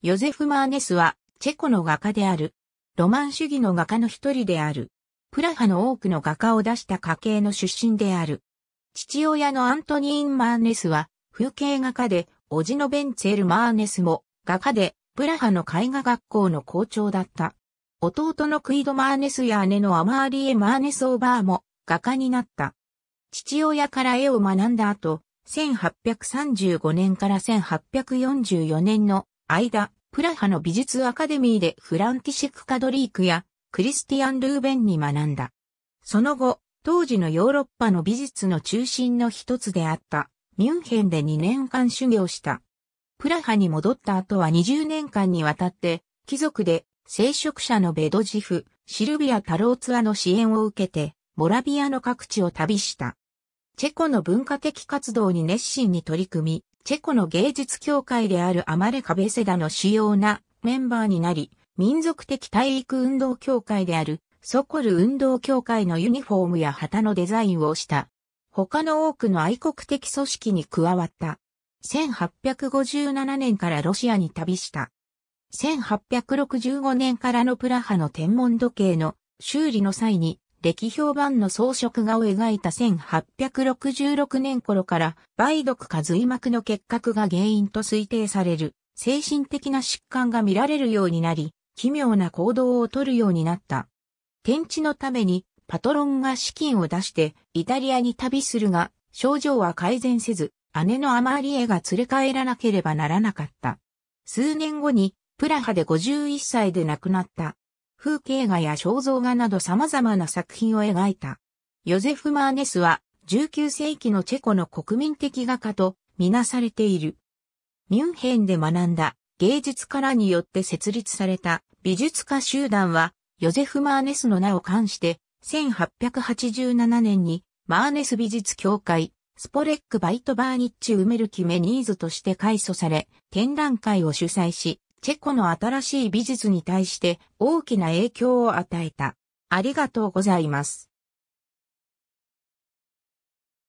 ヨゼフ・マーネスは、チェコの画家である。ロマン主義の画家の一人である。プラハの多くの画家を出した家系の出身である。父親のアントニーン・マーネスは、風景画家で、オジのベンツェル・マーネスも、画家で、プラハの絵画学校の校長だった。弟のクイド・マーネスや姉のアマーリエ・マーネス・オーバーも、画家になった。父親から絵を学んだ後、1835年から1844年の間、プラハの美術アカデミーでフランティシェク・カドリークやクリスティアン・ルーベンに学んだ。その後、当時のヨーロッパの美術の中心の一つであったミュンヘンで2年間修行した。プラハに戻った後は20年間にわたって貴族で聖職者のベドジフ、シルビア・タローツアの支援を受けて、モラビアの各地を旅した。チェコの文化的活動に熱心に取り組み、チェコの芸術協会であるアマレカベセダの主要なメンバーになり、民族的体育運動協会であるソコル運動協会のユニフォームや旗のデザインをした。他の多くの愛国的組織に加わった。1857年からロシアに旅した。1865年からのプラハの天文時計の修理の際に歴評版の装飾画を描いた1866年頃から、梅毒か髄膜の結核が原因と推定される、精神的な疾患が見られるようになり、奇妙な行動をとるようになった。検知のために、パトロンが資金を出して、イタリアに旅するが、症状は改善せず、姉のアマーリエが連れ帰らなければならなかった。数年後に、プラハで51歳で亡くなった。風景画や肖像画など様々な作品を描いた。ヨゼフ・マーネスは19世紀のチェコの国民的画家とみなされている。ミュンヘンで学んだ芸術家らによって設立された美術家集団はヨゼフ・マーネスの名を冠して1887年にマーネス美術協会スポレック・バイト・バーニッチ・ウメルキ・メニーズとして改祖され展覧会を主催しチェコの新しい美術に対して大きな影響を与えた。ありがとうございます。